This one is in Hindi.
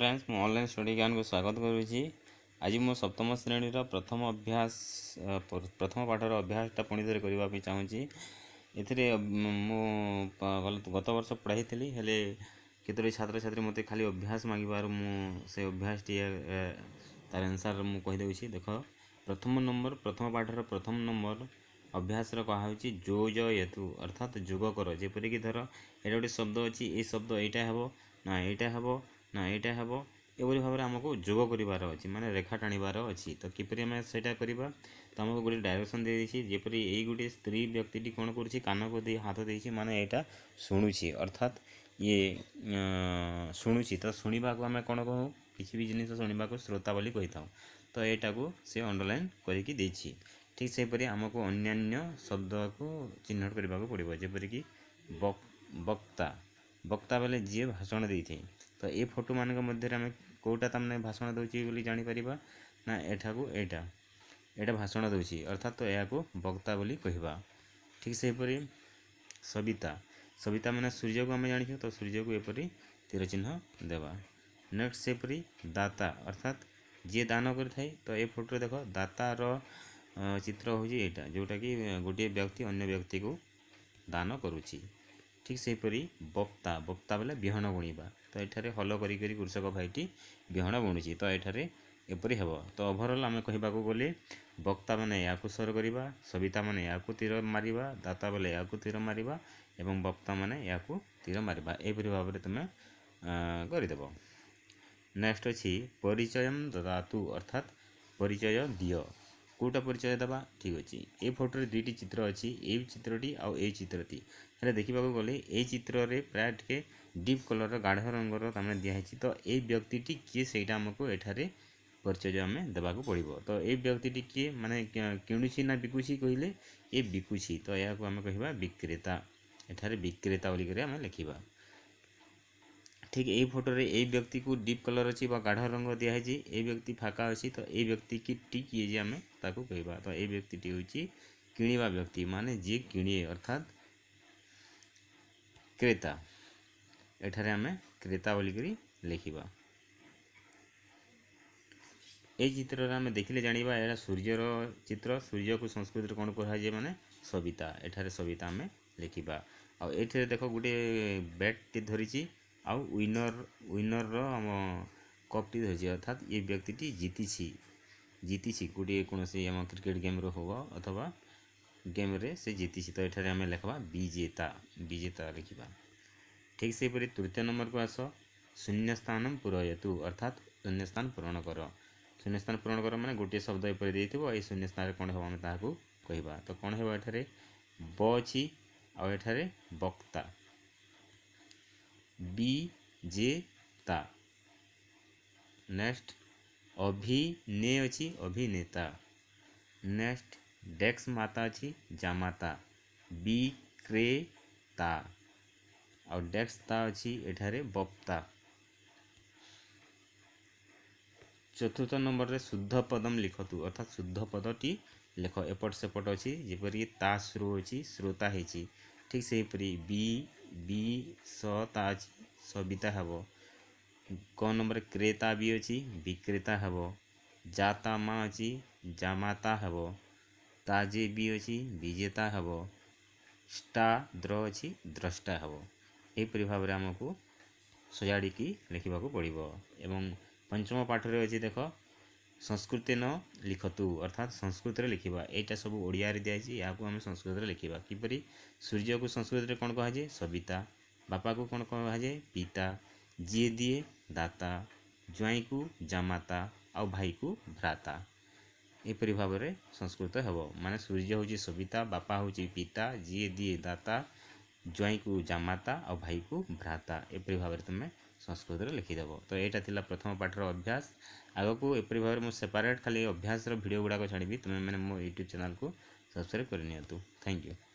ଫ୍ରେଣ୍ଡସ୍ ମୁଁ ଅନଲାଇନ୍ ଷ୍ଟଡ଼ି ଜ୍ଞାନକୁ ସ୍ୱାଗତ କରୁଛି ଆଜି ମୁଁ ସପ୍ତମ ଶ୍ରେଣୀର ପ୍ରଥମ ଅଭ୍ୟାସ ପ୍ରଥମ ପାଠର ଅଭ୍ୟାସଟା ପୁଣି ଥରେ କରିବା ପାଇଁ ଚାହୁଁଛି ଏଥିରେ ମୁଁ ଗତ ବର୍ଷ ପଢ଼ାଇଥିଲି ହେଲେ କେତୋଟି ଛାତ୍ରଛାତ୍ରୀ ମୋତେ ଖାଲି ଅଭ୍ୟାସ ମାଗିବାରୁ ମୁଁ ସେ ଅଭ୍ୟାସଟିଏ ତା'ର ଆନ୍ସର୍ ମୁଁ କହିଦେଉଛି ଦେଖ ପ୍ରଥମ ନମ୍ବର ପ୍ରଥମ ପାଠର ପ୍ରଥମ ନମ୍ବର ଅଭ୍ୟାସର କୁହାହେଉଛି ଯୋଜ ୟତୁ ଅର୍ଥାତ୍ ଯୋଗ କର ଯେପରିକି ଧର ଏଇଟା ଗୋଟେ ଶବ୍ଦ ଅଛି ଏଇ ଶବ୍ଦ ଏଇଟା ହେବ ନା ଏଇଟା ହେବ ना यहाँ हम यह भाव में आमको जोग करार अच्छे रेखा टाणवार अच्छी तो किपर आम से आमको गोटे डायरेक्शन दे दी जपर ये गोटे स्त्री व्यक्ति कौन कर हाथ दे मैंने ये शुणुची अर्थात ये शुणु तो शुणा को आम कौन कहूँ किसी भी जिन शुणा को श्रोता बोली कही था तो यहाँ को सी अंडरलैन कर ठीक से आमको अन्न्य शब्द को चिन्ह करने को पड़ा जपरिकी वक्ता बक, वक्ता बोले जी भाषण दे थे ତ ଏ ଫଟୋମାନଙ୍କ ମଧ୍ୟରେ ଆମେ କେଉଁଟା ତାମାନେ ଭାଷଣ ଦେଉଛି ବୋଲି ଜାଣିପାରିବା ନା ଏଠାକୁ ଏଇଟା ଏଇଟା ଭାଷଣ ଦେଉଛି ଅର୍ଥାତ୍ ତ ଏହାକୁ ବକ୍ତା ବୋଲି କହିବା ଠିକ୍ ସେହିପରି ସବିତା ସବିତା ମାନେ ସୂର୍ଯ୍ୟକୁ ଆମେ ଜାଣିଛୁ ତ ସୂର୍ଯ୍ୟକୁ ଏପରି ତୀର ଚିହ୍ନ ଦେବା ନେକ୍ସଟ ସେପରି ଦାତା ଅର୍ଥାତ୍ ଯିଏ ଦାନ କରିଥାଏ ତ ଏ ଫଟୋରେ ଦେଖ ଦାତାର ଚିତ୍ର ହେଉଛି ଏଇଟା ଯେଉଁଟାକି ଗୋଟିଏ ବ୍ୟକ୍ତି ଅନ୍ୟ ବ୍ୟକ୍ତିକୁ ଦାନ କରୁଛି ঠিক ସେହିପରି ବକ୍ତା ବକ୍ତା ବୋଲେ ବିହନ ବୁଣିବା ତ ଏଠାରେ ହଲ କରି କରି କୃଷକ ଭାଇଟି ବିହନ ବୁଣୁଛି ତ ଏଠାରେ ଏପରି ହେବ ତ ଓଭରଅଲ୍ ଆମେ କହିବାକୁ ଗଲେ ବକ୍ତାମାନେ ଏହାକୁ ସ୍ୱର କରିବା ସବିତାମାନେ ଏହାକୁ ତୀର ମାରିବା ଦାତା ବୋଲେ ଏହାକୁ ତୀର ମାରିବା ଏବଂ ବକ୍ତାମାନେ ଏହାକୁ ତୀର ମାରିବା ଏହିପରି ଭାବରେ ତୁମେ କରିଦେବ ନେକ୍ସଟ ଅଛି ପରିଚୟ ଦାତୁ ଅର୍ଥାତ୍ ପରିଚୟ ଦିଅ কোটা পরিচয় দেবা ঠিক আছে এই ফটোরে দুইটি চিত্র অছি এই চিত্রটি আউ এই চিত্রটি ହେଲେ ଦେଖିବାକୁ ଗଲେ ଏଇ ଚିତ୍ରରେ ପ୍ରାୟ ଟିକେ ଡିପ୍ କଲର୍ର ଗାଢ଼ ରଙ୍ଗର ତାମାନେ ଦିଆହେଇଛି ତ ଏଇ ବ୍ୟକ୍ତିଟି କିଏ ସେଇଟା ଆମକୁ ଏଠାରେ ପରିଚୟ ଆମେ ଦେବାକୁ ପଡ଼ିବ ତ ଏଇ ବ୍ୟକ୍ତିଟି କିଏ ମାନେ କିଣୁଛି ନା ବିକୁଛି କହିଲେ ଏ ବିକୁଛି ତ ଏହାକୁ ଆମେ କହିବା ବିକ୍ରେତା ଏଠାରେ ବିକ୍ରେତା ବୋଲିକରି ଆମେ ଲେଖିବା ঠিক এই ফটোরে এই ব্যক্তিকে ডিপ কলর অছি বা গাঢ় রঙ দিয়া হয়েছে এই ব্যক্তি ফাঁকা অছি তো এই ব্যক্তি কি টি কিয়ে যে আমি তাকে কহবা তো এই ব্যক্তিটি হচ্ছে কিণবা ব্যক্তি মানে যে কিণে অর্থাৎ ক্রেতা এঠারে আমি ক্রেতা বলিকি লিখবা এই চিত্ররে আমি দেখিলে জাঁয়া এটা সূর্যর চিত্র সূর্যকে সংস্কৃতরে কোণ কুহযায় মানে সবিতা এঠারে সবিতা আমি লিখবা আউ এঠারে দেখো গোটে ব্যাটটি ধরিছি ଆଉ ୱିନର୍ ୱିନର୍ର ଆମ କପ୍ଟି ଧରିଛି ଅର୍ଥାତ୍ ଏ ବ୍ୟକ୍ତିଟି ଜିତିଛି ଜିତିଛି ଗୋଟିଏ କୌଣସି ଆମ କ୍ରିକେଟ୍ ଗେମ୍ରେ ହେବ ଅଥବା ଗେମ୍ରେ ସେ ଜିତିଛି ତ ଏଠାରେ ଆମେ ଲେଖବା ବିଜେତା ବିଜେତା ଲେଖିବା ଠିକ୍ ସେହିପରି ତୃତୀୟ ନମ୍ବରକୁ ଆସ ଶୂନ୍ୟସ୍ଥାନ ପୂରୟତୁ ଅର୍ଥାତ୍ ଶୂନ୍ୟସ୍ଥାନ ପୂରଣ କର ଶୂନ୍ୟସ୍ଥାନ ପୂରଣ କର ମାନେ ଗୋଟିଏ ଶବ୍ଦ ଏପରି ଦେଇଥିବ ଏଇ ଶୂନ୍ୟସ୍ଥାନରେ କ'ଣ ହେବ ଆମେ ତାହାକୁ କହିବା ତ କ'ଣ ହେବ ଏଠାରେ ବ ଅଛି ଆଉ ଏଠାରେ ବକ୍ତା ବିଜେତା ନେକ୍ସଟ୍ ଅଭିନେ ଅଛି ଅଭିନେତା ନେକ୍ସଟ୍ ଡେକ୍ସ ମାତା ଅଛି ଜାମାତା ବିକ୍ରେତା ଆଉ ଡେକ୍ସ ତା ଅଛି ଏଠାରେ ବପ୍ତା চতুর্থ নম্বরে শুদ্ধ পদম লিখতু অর্থাৎ শুদ্ধ পদটি লেখ এপট সেপট অছি যেপরি তা শ্রু অছি শ্রোতা হয়েছি ঠিক সেইপরি বি বি স তা আছে ସବିତା ହେବ କ ନମ୍ବର କ୍ରେତା ବି ଅଛି ବିକ୍ରେତା ହେବ ଜାତା ମା ଅଛି ଜାମାତା ହେବ ତାଜେ ବି ଅଛି ବିଜେତା ହେବ ଷ୍ଟା ଦ୍ର ଅଛି ଦ୍ରଷ୍ଟା ହେବ ଏହିପରି ଭାବରେ ଆମକୁ ସଜାଡ଼ିକି ଲେଖିବାକୁ ପଡ଼ିବ ଏବଂ ପଞ୍ଚମ ପାଠରେ ଅଛି ଦେଖ ସଂସ୍କୃତେନ ଲିଖତୁ ଅର୍ଥାତ୍ ସଂସ୍କୃତରେ ଲେଖିବା ଏଇଟା ସବୁ ଓଡ଼ିଆରେ ଦିଆଯାଇଛି ଏହାକୁ ଆମେ ସଂସ୍କୃତରେ ଲେଖିବା କିପରି ସୂର୍ଯ୍ୟକୁ ସଂସ୍କୃତରେ କ'ଣ କୁହାଯାଏ ସବିତା बापा को कौन कहुए पिता जी दिए दाता ज्वाई को जमाता आ भाई को भ्राता यहपरी भाव में संस्कृत हे मान सूर्य हूँ सविता बापा हूँ पिता जी दिए दाता ज्वाई को जमाता आ भाई को भ्राता यहपरी भाव में तुम्हें संस्कृत लिखिदेव तो यहाँ थी प्रथम पाठर अभ्यास आगक यपरी भाव में सेपरेट खाली अभ्यास भिडियो गुड़ाक छाड़ी तुम्हें मैंने मो यूट्यूब चेल को सब्सक्राइब करनी थैंक यू